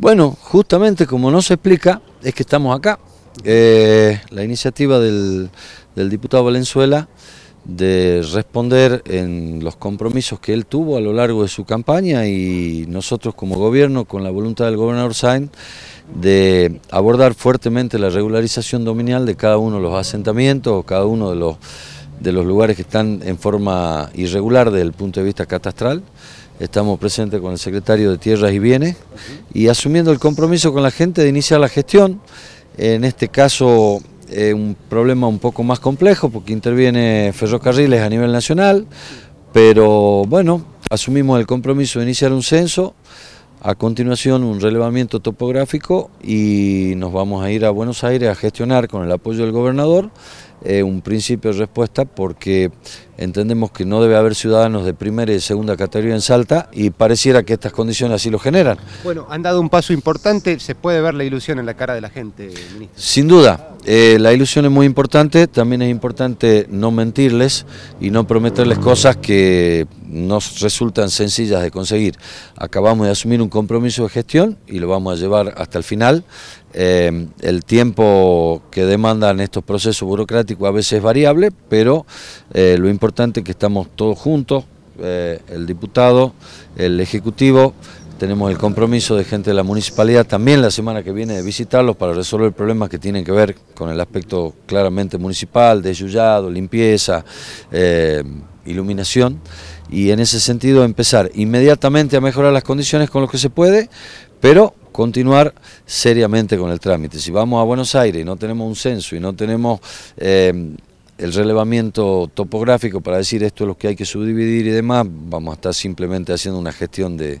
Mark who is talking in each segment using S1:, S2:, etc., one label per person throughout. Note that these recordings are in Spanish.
S1: Bueno, justamente como no se explica, es que estamos acá. Eh, la iniciativa del, diputado Valenzuela de responder en los compromisos que él tuvo a lo largo de su campaña y nosotros como gobierno, con la voluntad del gobernador Sainz, de abordar fuertemente la regularización dominial de cada uno de los asentamientos, cada uno de los de los lugares que están en forma irregular desde el punto de vista catastral. Estamos presentes con el secretario de Tierras y Bienes y asumiendo el compromiso con la gente de iniciar la gestión. En este caso, eh, un problema un poco más complejo porque interviene ferrocarriles a nivel nacional, pero bueno, asumimos el compromiso de iniciar un censo, a continuación un relevamiento topográfico y nos vamos a ir a Buenos Aires a gestionar con el apoyo del gobernador un principio de respuesta porque entendemos que no debe haber ciudadanos de primera y segunda categoría en Salta y pareciera que estas condiciones así lo generan. Bueno, han dado un paso importante, se puede ver la ilusión en la cara de la gente, Sin duda, eh, la ilusión es muy importante, también es importante no mentirles y no prometerles cosas que nos resultan sencillas de conseguir. Acabamos de asumir un compromiso de gestión y lo vamos a llevar hasta el final. Eh, el tiempo que demandan estos procesos burocráticos a veces es variable, pero eh, lo importante es que estamos todos juntos, eh, el diputado, el ejecutivo, tenemos el compromiso de gente de la municipalidad también la semana que viene de visitarlos para resolver problemas que tienen que ver con el aspecto claramente municipal, desyullado, limpieza, eh, iluminación. Y en ese sentido empezar inmediatamente a mejorar las condiciones con lo que se puede, pero continuar seriamente con el trámite. Si vamos a Buenos Aires y no tenemos un censo y no tenemos... Eh, el relevamiento topográfico para decir esto es lo que hay que subdividir y demás, vamos a estar simplemente haciendo una gestión de,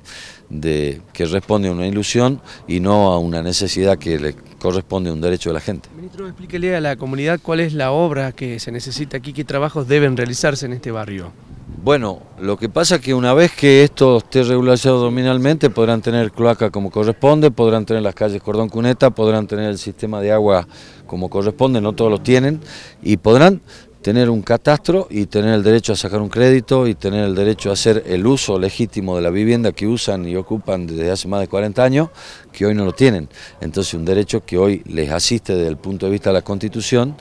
S1: que responde a una ilusión y no a una necesidad que le corresponde a un derecho de la gente. Ministro, explíquele a la comunidad cuál es la obra que se necesita aquí, qué trabajos deben realizarse en este barrio. Bueno, lo que pasa es que una vez que esto esté regularizado dominalmente, podrán tener cloaca como corresponde, podrán tener las calles cordón cuneta, podrán tener el sistema de agua como corresponde, no todos lo tienen, y podrán tener un catastro y tener el derecho a sacar un crédito y tener el derecho a hacer el uso legítimo de la vivienda que usan y ocupan desde hace más de 40 años, que hoy no lo tienen. Entonces un derecho que hoy les asiste desde el punto de vista de la Constitución,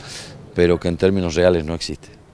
S1: pero que en términos reales no existe.